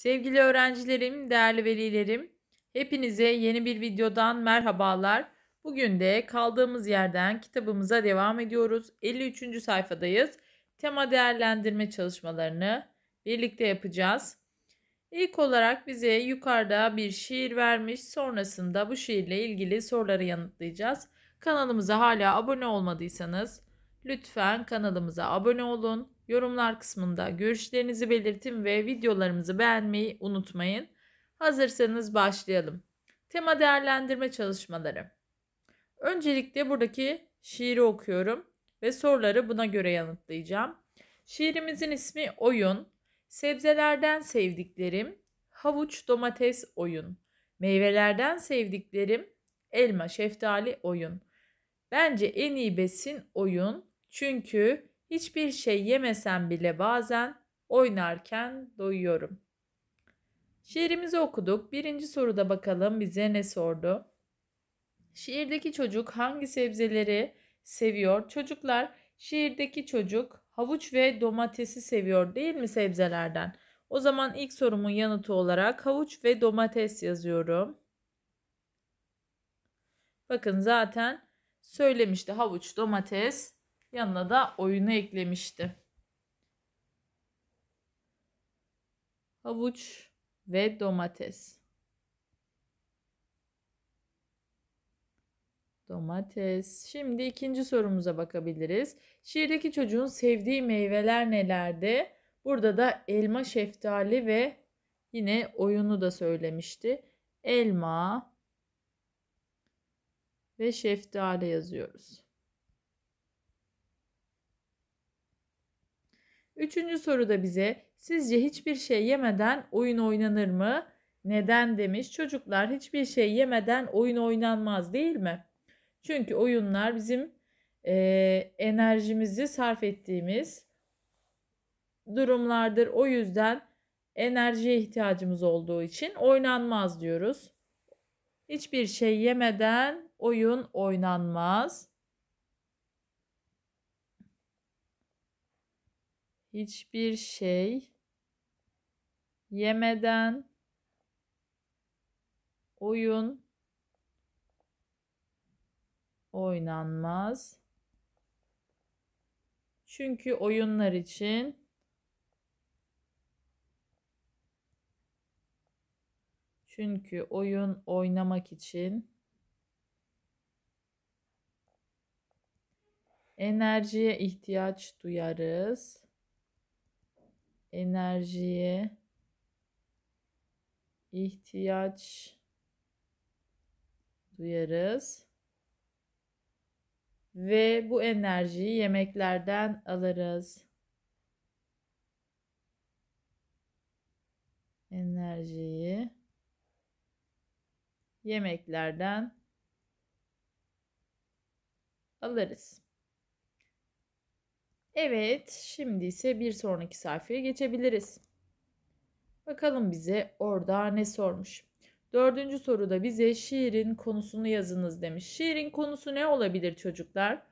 Sevgili öğrencilerim, değerli velilerim, hepinize yeni bir videodan merhabalar. Bugün de kaldığımız yerden kitabımıza devam ediyoruz. 53. sayfadayız. Tema değerlendirme çalışmalarını birlikte yapacağız. İlk olarak bize yukarıda bir şiir vermiş. Sonrasında bu şiirle ilgili soruları yanıtlayacağız. Kanalımıza hala abone olmadıysanız lütfen kanalımıza abone olun Yorumlar kısmında görüşlerinizi belirtin ve videolarımızı beğenmeyi unutmayın. Hazırsanız başlayalım. Tema değerlendirme çalışmaları. Öncelikle buradaki şiiri okuyorum ve soruları buna göre yanıtlayacağım. Şiirimizin ismi Oyun. Sebzelerden sevdiklerim havuç, domates, oyun. Meyvelerden sevdiklerim elma, şeftali, oyun. Bence en iyi besin oyun. Çünkü Hiçbir şey yemesem bile bazen oynarken doyuyorum. Şiirimizi okuduk. Birinci soruda bakalım bize ne sordu? Şiirdeki çocuk hangi sebzeleri seviyor? Çocuklar şiirdeki çocuk havuç ve domatesi seviyor değil mi sebzelerden? O zaman ilk sorumun yanıtı olarak havuç ve domates yazıyorum. Bakın zaten söylemişti havuç, domates Yanına da oyunu eklemişti. Havuç ve domates. Domates. Şimdi ikinci sorumuza bakabiliriz. Şiirdeki çocuğun sevdiği meyveler nelerdi? Burada da elma, şeftali ve yine oyunu da söylemişti. Elma ve şeftali yazıyoruz. Üçüncü soruda bize sizce hiçbir şey yemeden oyun oynanır mı? Neden demiş çocuklar hiçbir şey yemeden oyun oynanmaz değil mi? Çünkü oyunlar bizim e, enerjimizi sarf ettiğimiz durumlardır. O yüzden enerjiye ihtiyacımız olduğu için oynanmaz diyoruz. Hiçbir şey yemeden oyun oynanmaz. hiçbir şey yemeden oyun oynanmaz. Çünkü oyunlar için Çünkü oyun oynamak için enerjiye ihtiyaç duyarız enerjiye ihtiyaç duyarız ve bu enerjiyi yemeklerden alırız. Enerjiyi yemeklerden alırız. Evet, şimdi ise bir sonraki sayfaya geçebiliriz. Bakalım bize orada ne sormuş. Dördüncü soruda bize şiirin konusunu yazınız demiş. Şiirin konusu ne olabilir çocuklar?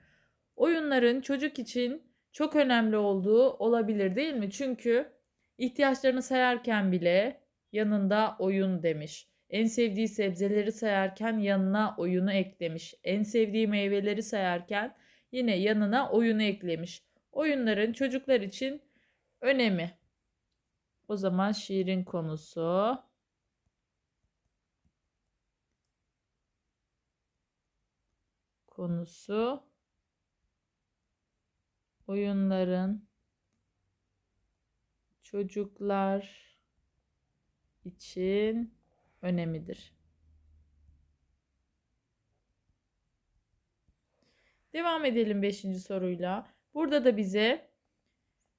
Oyunların çocuk için çok önemli olduğu olabilir değil mi? Çünkü ihtiyaçlarını sayarken bile yanında oyun demiş. En sevdiği sebzeleri sayarken yanına oyunu eklemiş. En sevdiği meyveleri sayarken yine yanına oyunu eklemiş oyunların çocuklar için önemi. O zaman şiirin konusu konusu oyunların çocuklar için önemidir. Devam edelim 5. soruyla. Burada da bize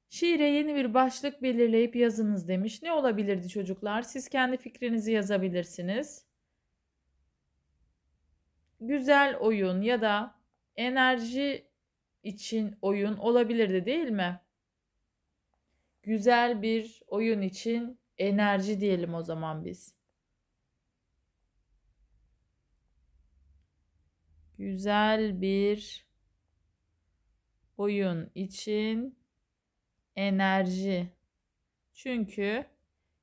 şiire yeni bir başlık belirleyip yazınız demiş. Ne olabilirdi çocuklar? Siz kendi fikrinizi yazabilirsiniz. Güzel oyun ya da enerji için oyun olabilirdi değil mi? Güzel bir oyun için enerji diyelim o zaman biz. Güzel bir oyun için enerji. Çünkü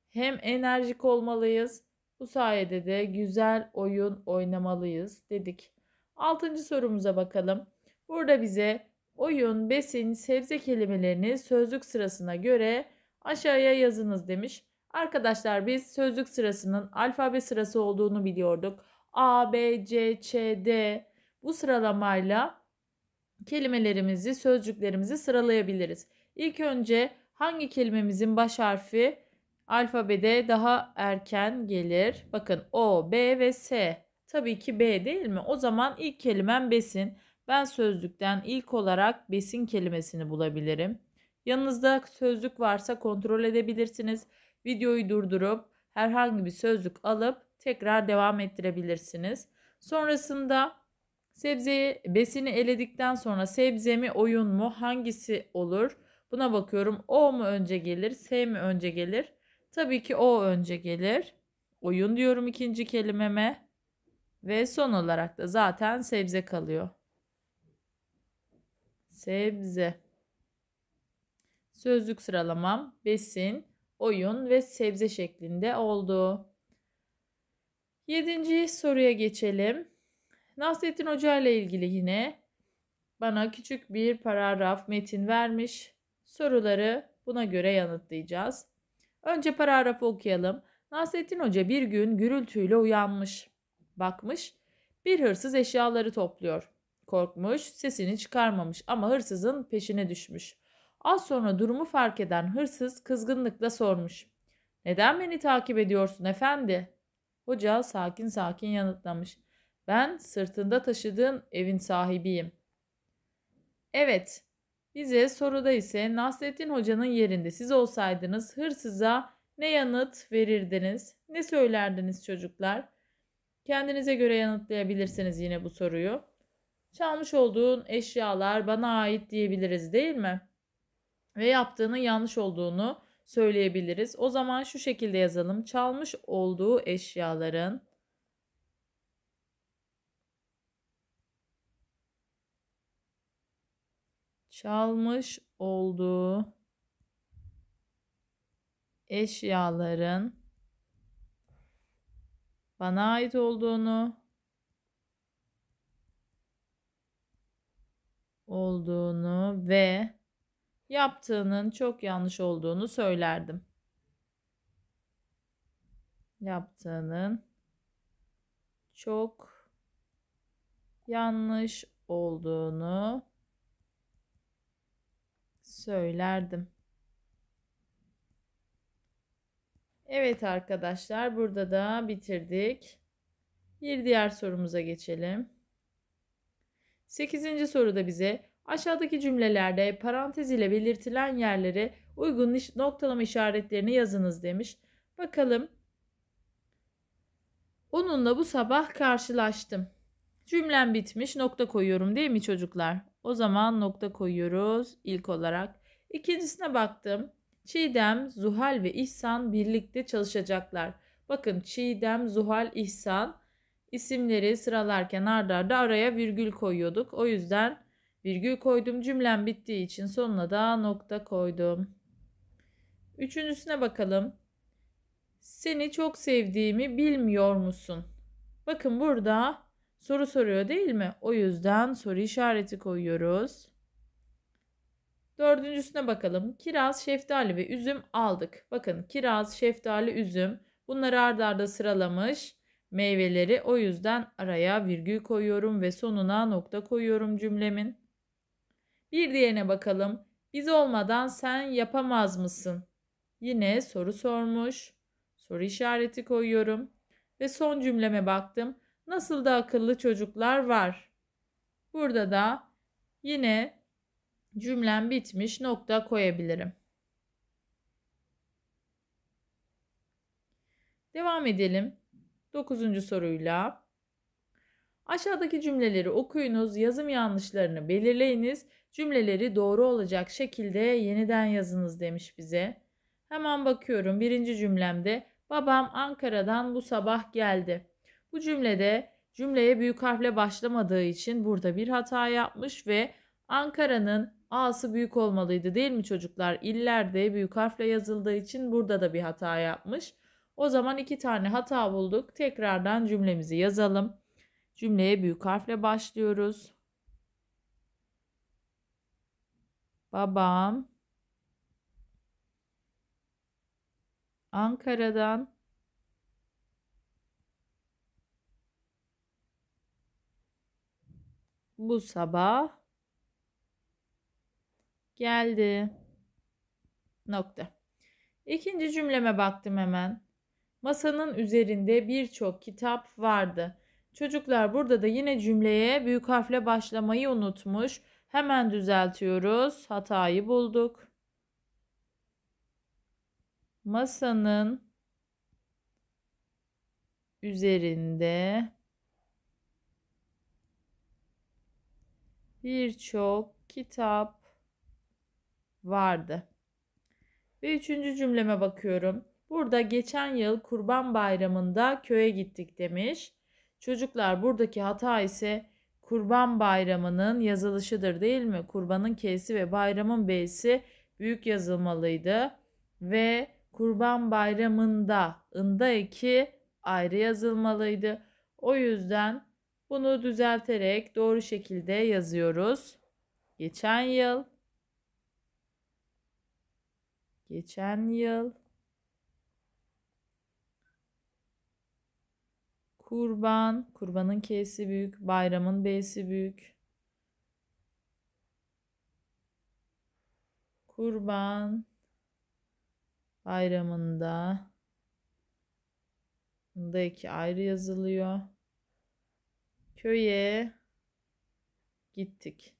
hem enerjik olmalıyız. Bu sayede de güzel oyun oynamalıyız dedik. Altıncı sorumuza bakalım. Burada bize oyun, besin, sebze kelimelerini sözlük sırasına göre aşağıya yazınız demiş. Arkadaşlar biz sözlük sırasının alfabe sırası olduğunu biliyorduk. A, B, C, Ç, D bu sıralamayla kelimelerimizi, sözcüklerimizi sıralayabiliriz. İlk önce hangi kelimemizin baş harfi alfabede daha erken gelir? Bakın O, B ve S. Tabii ki B değil mi? O zaman ilk kelimem besin. Ben sözlükten ilk olarak besin kelimesini bulabilirim. Yanınızda sözlük varsa kontrol edebilirsiniz. Videoyu durdurup herhangi bir sözlük alıp tekrar devam ettirebilirsiniz. Sonrasında Sebzeyi besini eledikten sonra sebze mi oyun mu hangisi olur? Buna bakıyorum. O mu önce gelir? S mi önce gelir? Tabii ki o önce gelir. Oyun diyorum ikinci kelimeme. Ve son olarak da zaten sebze kalıyor. Sebze. Sözlük sıralamam besin, oyun ve sebze şeklinde oldu. Yedinci soruya geçelim. Nasrettin Hoca ile ilgili yine bana küçük bir paragraf metin vermiş. Soruları buna göre yanıtlayacağız. Önce paragrafı okuyalım. Nasrettin Hoca bir gün gürültüyle uyanmış. Bakmış bir hırsız eşyaları topluyor. Korkmuş sesini çıkarmamış ama hırsızın peşine düşmüş. Az sonra durumu fark eden hırsız kızgınlıkla sormuş. Neden beni takip ediyorsun efendi? Hoca sakin sakin yanıtlamış. Ben sırtında taşıdığın evin sahibiyim. Evet, bize soruda ise Nasrettin Hoca'nın yerinde siz olsaydınız hırsıza ne yanıt verirdiniz, ne söylerdiniz çocuklar? Kendinize göre yanıtlayabilirsiniz yine bu soruyu. Çalmış olduğun eşyalar bana ait diyebiliriz değil mi? Ve yaptığının yanlış olduğunu söyleyebiliriz. O zaman şu şekilde yazalım. Çalmış olduğu eşyaların çalmış olduğu eşyaların bana ait olduğunu olduğunu ve yaptığının çok yanlış olduğunu söylerdim. Yaptığının çok yanlış olduğunu söylerdim. Evet arkadaşlar burada da bitirdik. Bir diğer sorumuza geçelim. Sekizinci soruda bize aşağıdaki cümlelerde parantez ile belirtilen yerlere uygun noktalama işaretlerini yazınız demiş. Bakalım. Onunla bu sabah karşılaştım. Cümlem bitmiş. Nokta koyuyorum değil mi çocuklar? O zaman nokta koyuyoruz ilk olarak. İkincisine baktım. Çiğdem, Zuhal ve İhsan birlikte çalışacaklar. Bakın Çiğdem, Zuhal, İhsan isimleri sıralarken ardarda arda araya virgül koyuyorduk. O yüzden virgül koydum. Cümlem bittiği için sonuna da nokta koydum. Üçüncüsüne bakalım. Seni çok sevdiğimi bilmiyor musun? Bakın burada Soru soruyor değil mi? O yüzden soru işareti koyuyoruz. Dördüncüsüne bakalım. Kiraz, şeftali ve üzüm aldık. Bakın kiraz, şeftali, üzüm bunları ard arda sıralamış meyveleri. O yüzden araya virgül koyuyorum ve sonuna nokta koyuyorum cümlemin. Bir diğerine bakalım. Biz olmadan sen yapamaz mısın? Yine soru sormuş. Soru işareti koyuyorum. Ve son cümleme baktım nasıl da akıllı çocuklar var. Burada da yine cümlem bitmiş nokta koyabilirim. Devam edelim. Dokuzuncu soruyla. Aşağıdaki cümleleri okuyunuz, yazım yanlışlarını belirleyiniz, cümleleri doğru olacak şekilde yeniden yazınız demiş bize. Hemen bakıyorum birinci cümlemde babam Ankara'dan bu sabah geldi. Bu cümlede cümleye büyük harfle başlamadığı için burada bir hata yapmış ve Ankara'nın A'sı büyük olmalıydı değil mi çocuklar? İller de büyük harfle yazıldığı için burada da bir hata yapmış. O zaman iki tane hata bulduk. Tekrardan cümlemizi yazalım. Cümleye büyük harfle başlıyoruz. Babam Ankara'dan bu sabah geldi. Nokta. İkinci cümleme baktım hemen. Masanın üzerinde birçok kitap vardı. Çocuklar burada da yine cümleye büyük harfle başlamayı unutmuş. Hemen düzeltiyoruz. Hatayı bulduk. Masanın üzerinde birçok kitap vardı. Ve üçüncü cümleme bakıyorum. Burada geçen yıl Kurban Bayramı'nda köye gittik demiş. Çocuklar buradaki hata ise Kurban Bayramı'nın yazılışıdır değil mi? Kurbanın K'si ve bayramın B'si büyük yazılmalıydı. Ve Kurban Bayramı'nda ında iki ayrı yazılmalıydı. O yüzden bunu düzelterek doğru şekilde yazıyoruz. Geçen yıl geçen yıl kurban, kurbanın K'si büyük, bayramın B'si büyük. Kurban bayramında bunda iki ayrı yazılıyor köye gittik.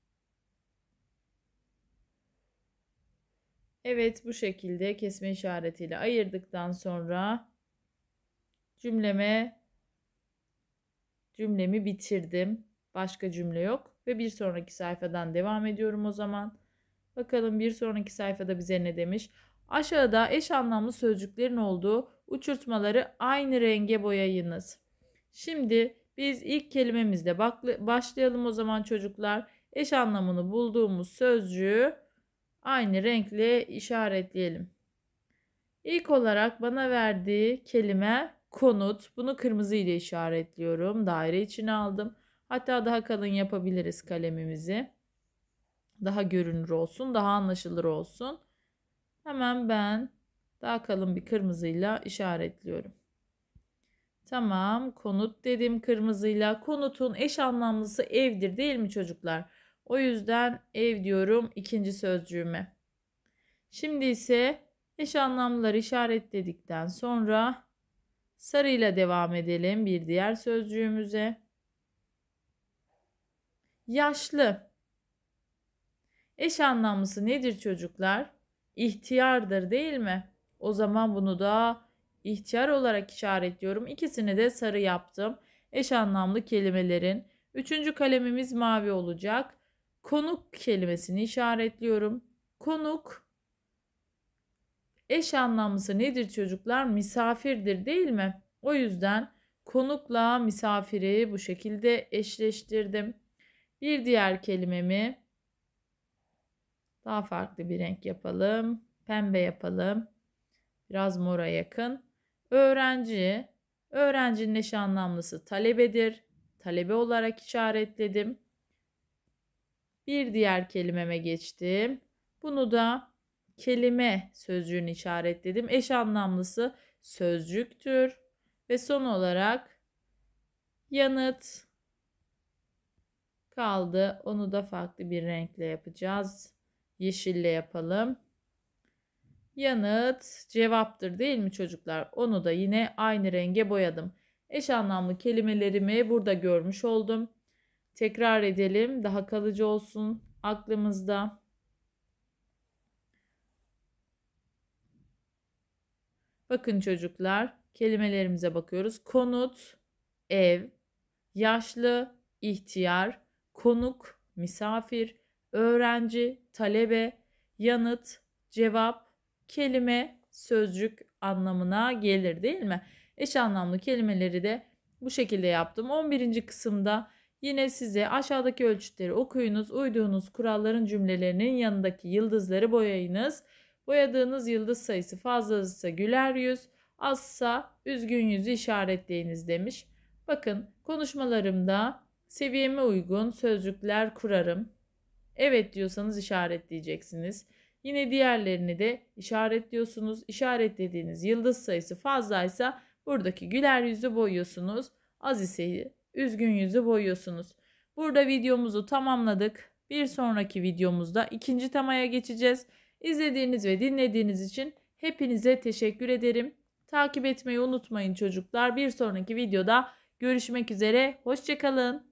Evet bu şekilde kesme işaretiyle ayırdıktan sonra cümleme cümlemi bitirdim. Başka cümle yok ve bir sonraki sayfadan devam ediyorum o zaman. Bakalım bir sonraki sayfada bize ne demiş? Aşağıda eş anlamlı sözcüklerin olduğu uçurtmaları aynı renge boyayınız. Şimdi biz ilk kelimemizle başlayalım o zaman çocuklar. Eş anlamını bulduğumuz sözcüğü aynı renkle işaretleyelim. İlk olarak bana verdiği kelime konut. Bunu kırmızı ile işaretliyorum. Daire içine aldım. Hatta daha kalın yapabiliriz kalemimizi. Daha görünür olsun, daha anlaşılır olsun. Hemen ben daha kalın bir kırmızıyla işaretliyorum. Tamam konut dedim kırmızıyla. Konutun eş anlamlısı evdir değil mi çocuklar? O yüzden ev diyorum ikinci sözcüğüme. Şimdi ise eş anlamlıları işaretledikten sonra sarıyla devam edelim bir diğer sözcüğümüze. Yaşlı. Eş anlamlısı nedir çocuklar? İhtiyardır değil mi? O zaman bunu da ihtiyar olarak işaretliyorum. İkisini de sarı yaptım. Eş anlamlı kelimelerin. Üçüncü kalemimiz mavi olacak. Konuk kelimesini işaretliyorum. Konuk eş anlamlısı nedir çocuklar? Misafirdir değil mi? O yüzden konukla misafiri bu şekilde eşleştirdim. Bir diğer kelimemi daha farklı bir renk yapalım. Pembe yapalım. Biraz mora yakın. Öğrenci, öğrencinin eş anlamlısı talebedir. Talebe olarak işaretledim. Bir diğer kelimeme geçtim. Bunu da kelime sözcüğünü işaretledim. Eş anlamlısı sözcüktür. Ve son olarak yanıt kaldı. Onu da farklı bir renkle yapacağız. Yeşille yapalım. Yanıt cevaptır değil mi çocuklar? Onu da yine aynı renge boyadım. Eş anlamlı kelimelerimi burada görmüş oldum. Tekrar edelim daha kalıcı olsun aklımızda. Bakın çocuklar kelimelerimize bakıyoruz. Konut, ev, yaşlı, ihtiyar, konuk, misafir, öğrenci, talebe, yanıt, cevap, kelime, sözcük anlamına gelir değil mi? Eş anlamlı kelimeleri de bu şekilde yaptım. 11. kısımda yine size aşağıdaki ölçütleri okuyunuz, uyduğunuz kuralların cümlelerinin yanındaki yıldızları boyayınız. Boyadığınız yıldız sayısı fazlaysa güler yüz, azsa üzgün yüzü işaretleyiniz demiş. Bakın konuşmalarımda seviyeme uygun sözcükler kurarım. Evet diyorsanız işaretleyeceksiniz. Yine diğerlerini de işaretliyorsunuz. İşaretlediğiniz yıldız sayısı fazlaysa buradaki güler yüzü boyuyorsunuz. Az ise üzgün yüzü boyuyorsunuz. Burada videomuzu tamamladık. Bir sonraki videomuzda ikinci temaya geçeceğiz. İzlediğiniz ve dinlediğiniz için hepinize teşekkür ederim. Takip etmeyi unutmayın çocuklar. Bir sonraki videoda görüşmek üzere. Hoşçakalın.